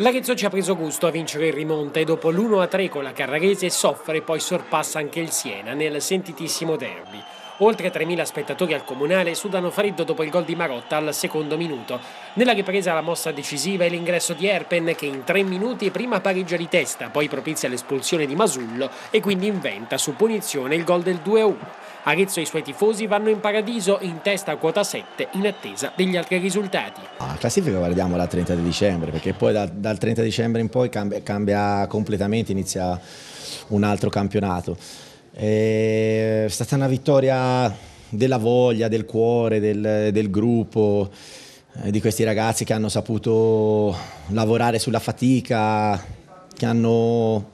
L'Arezzo ci ha preso gusto a vincere il rimonte e dopo l'1-3 con la Carrarese soffre e poi sorpassa anche il Siena nel sentitissimo derby. Oltre 3.000 spettatori al comunale sudano freddo dopo il gol di Marotta al secondo minuto. Nella ripresa la mossa decisiva è l'ingresso di Erpen che in tre minuti prima pareggia di testa, poi propizia l'espulsione di Masullo e quindi inventa su punizione il gol del 2-1. Arezzo e i suoi tifosi vanno in paradiso in testa a quota 7 in attesa degli altri risultati. La classifica guardiamo la 30 di dicembre perché poi dal, dal 30 dicembre in poi cambia, cambia completamente, inizia un altro campionato. È stata una vittoria della voglia, del cuore, del, del gruppo eh, di questi ragazzi che hanno saputo lavorare sulla fatica, che hanno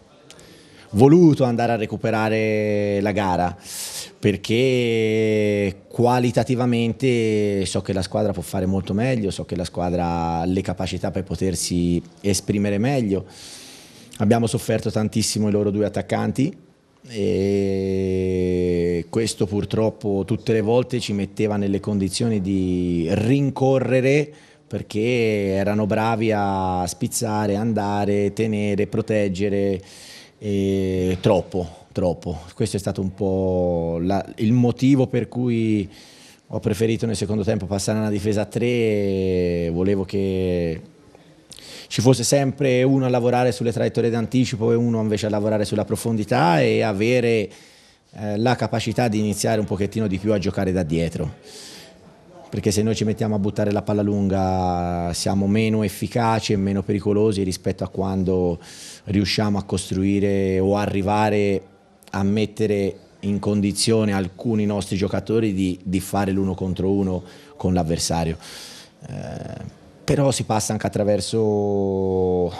voluto andare a recuperare la gara perché qualitativamente so che la squadra può fare molto meglio, so che la squadra ha le capacità per potersi esprimere meglio. Abbiamo sofferto tantissimo i loro due attaccanti e questo purtroppo tutte le volte ci metteva nelle condizioni di rincorrere perché erano bravi a spizzare, andare, tenere, proteggere troppo troppo. Questo è stato un po' la, il motivo per cui ho preferito nel secondo tempo passare alla difesa a tre. volevo che ci fosse sempre uno a lavorare sulle traiettorie d'anticipo e uno invece a lavorare sulla profondità e avere eh, la capacità di iniziare un pochettino di più a giocare da dietro. Perché se noi ci mettiamo a buttare la palla lunga siamo meno efficaci e meno pericolosi rispetto a quando riusciamo a costruire o arrivare a mettere in condizione alcuni nostri giocatori di, di fare l'uno contro uno con l'avversario. Eh, però si passa anche attraverso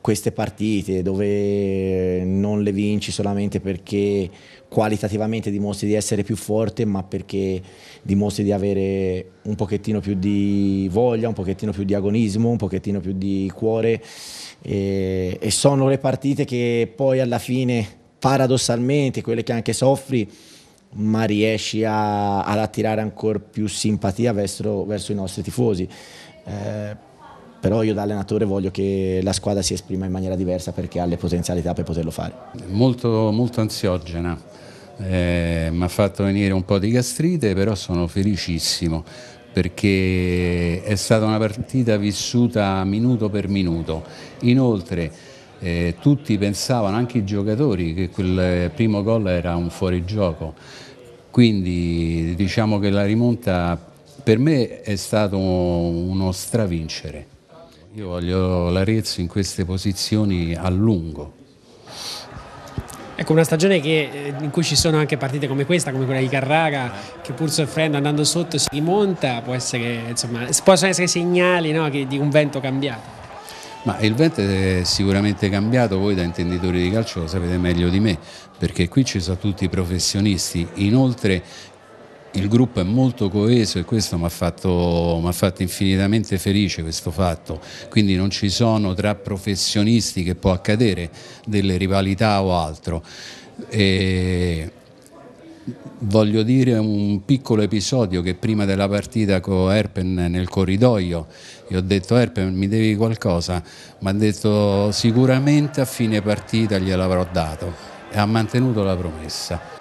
queste partite dove non le vinci solamente perché qualitativamente dimostri di essere più forte, ma perché dimostri di avere un pochettino più di voglia, un pochettino più di agonismo, un pochettino più di cuore. E, e sono le partite che poi alla fine paradossalmente quelle che anche soffri, ma riesci a, ad attirare ancora più simpatia verso, verso i nostri tifosi. Eh, però io da allenatore voglio che la squadra si esprima in maniera diversa perché ha le potenzialità per poterlo fare. Molto, molto ansiogena, eh, mi ha fatto venire un po' di gastrite, però sono felicissimo perché è stata una partita vissuta minuto per minuto. Inoltre eh, tutti pensavano, anche i giocatori, che quel primo gol era un fuorigioco. Quindi diciamo che la rimonta per me è stato uno stravincere. Io voglio l'Arezzo in queste posizioni a lungo. Ecco, una stagione che, eh, in cui ci sono anche partite come questa, come quella di Carraga, che pur soffrendo, andando sotto, si rimonta, può essere, insomma, possono essere segnali no, di un vento cambiato. Ma il vento è sicuramente cambiato, voi da intenditori di calcio lo sapete meglio di me, perché qui ci sono tutti i professionisti, inoltre il gruppo è molto coeso e questo mi ha fatto, fatto, infinitamente felice questo fatto, quindi non ci sono tra professionisti che può accadere delle rivalità o altro. E voglio dire un piccolo episodio che prima della partita con Erpen nel corridoio, io ho detto Erpen mi devi qualcosa, mi ha detto sicuramente a fine partita gliel'avrò dato e ha mantenuto la promessa.